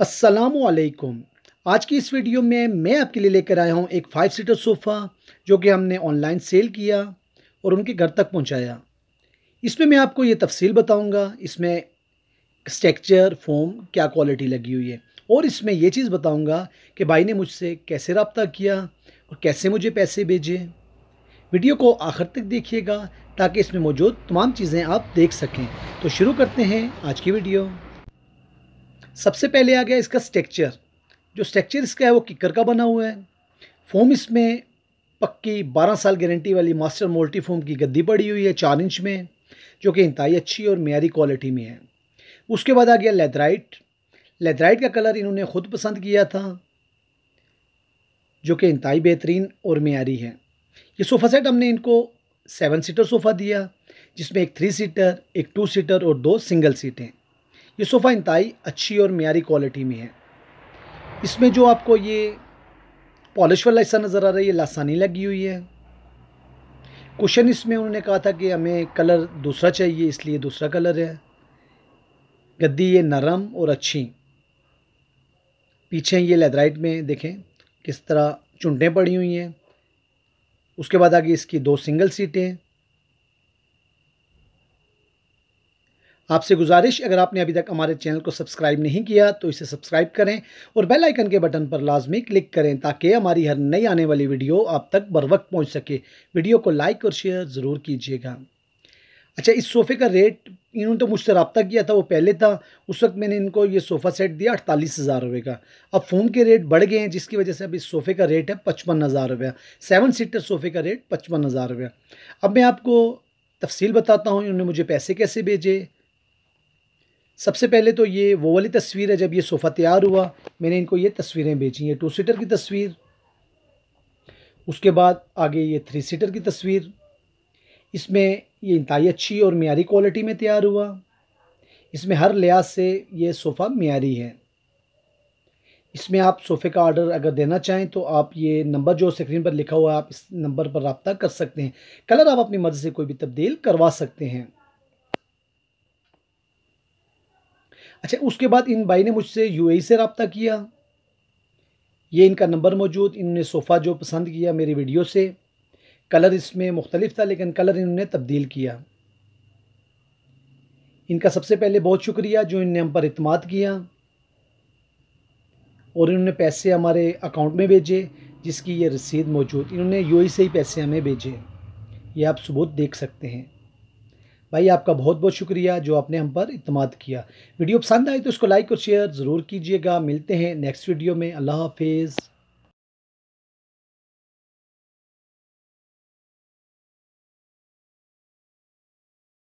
असलकुम आज की इस वीडियो में मैं आपके लिए लेकर आया हूँ एक फाइव सीटर सोफ़ा जो कि हमने ऑनलाइन सेल किया और उनके घर तक पहुँचाया इसमें मैं आपको ये तफसील बताऊँगा इसमें स्ट्रक्चर फोम क्या क्वालिटी लगी हुई है और इसमें यह चीज़ बताऊँगा कि भाई ने मुझसे कैसे रबता किया और कैसे मुझे पैसे भेजे वीडियो को आखिर तक देखिएगा ताकि इसमें मौजूद तमाम चीज़ें आप देख सकें तो शुरू करते हैं आज की वीडियो सबसे पहले आ गया इसका स्ट्रक्चर जो स्ट्रक्चर इसका है वो किकर का बना हुआ है फोम इसमें पक्की बारह साल गारंटी वाली मास्टर मोल्टी फोम की गद्दी पड़ी हुई है चार इंच में जो कि इंतई अच्छी और मीरी क्वालिटी में है उसके बाद आ गया लेदराइट लेदराइट का कलर इन्होंने ख़ुद पसंद किया था जो कि इंतई बेहतरीन और मीरी है ये सोफ़ा सेट हमने इनको सेवन सीटर सोफ़ा दिया जिसमें एक थ्री सीटर एक टू सीटर और दो सिंगल सीटें ये सोफ़ा इंतई अच्छी और मीरी क्वालिटी में है इसमें जो आपको ये पॉलिश वाला हिस्सा नज़र आ रहा है ये लासानी लगी हुई है क्वेश्चन इसमें उन्होंने कहा था कि हमें कलर दूसरा चाहिए इसलिए दूसरा कलर है गद्दी ये नरम और अच्छी पीछे ये लेदराइट में देखें किस तरह चुंटें पड़ी हुई हैं उसके बाद आगे इसकी दो सिंगल सीटें आपसे गुजारिश अगर आपने अभी तक हमारे चैनल को सब्सक्राइब नहीं किया तो इसे सब्सक्राइब करें और बेल आइकन के बटन पर लाजमी क्लिक करें ताकि हमारी हर नई आने वाली वीडियो आप तक बर वक्त पहुँच सके वीडियो को लाइक और शेयर ज़रूर कीजिएगा अच्छा इस सोफ़े का रेट इन्होंने तो मुझसे रबता किया था वो पहले था उस वक्त मैंने इनको ये सोफ़ा सेट दिया अड़तालीस हज़ार रुपये का अब फ़ोन के रेट बढ़ गए हैं जिसकी वजह से अब इस सोफ़े का रेट है पचपन हज़ार रुपया सेवन सीटर सोफ़े का रेट पचपन हज़ार रुपया अब मैं आपको तफसील बताता हूँ इन्होंने मुझे पैसे कैसे भेजे सबसे पहले तो ये वो वाली तस्वीर है जब ये सोफ़ा तैयार हुआ मैंने इनको ये तस्वीरें बेची हैं टू सीटर की तस्वीर उसके बाद आगे ये थ्री सीटर की तस्वीर इसमें ये इंतई अच्छी और मीरी क्वालिटी में तैयार हुआ इसमें हर लिहाज से ये सोफ़ा मीरी है इसमें आप सोफ़े का आर्डर अगर देना चाहें तो आप ये नंबर जो स्क्रीन पर लिखा हुआ है आप इस नंबर पर रबता कर सकते हैं कलर आप अपनी मर्ज़ी से कोई भी तब्दील करवा सकते हैं अच्छा उसके बाद इन भाई ने मुझसे यू e से रबता किया ये इनका नंबर मौजूद इन्होंने सोफ़ा जो पसंद किया मेरी वीडियो से कलर इसमें मुख्तलिफ था लेकिन कलर इन्होंने तब्दील किया इनका सबसे पहले बहुत शुक्रिया जो इनने हम पर अतमाद किया और इन्होंने पैसे हमारे अकाउंट में भेजे जिसकी ये रसीद मौजूद इन्होंने यू e से ही पैसे हमें भेजे ये आप सबूत देख सकते हैं भाई आपका बहुत बहुत शुक्रिया जो आपने हम पर इतमाद किया वीडियो पसंद आए तो उसको लाइक और शेयर ज़रूर कीजिएगा मिलते हैं नेक्स्ट वीडियो में अल्लाह हाफिज़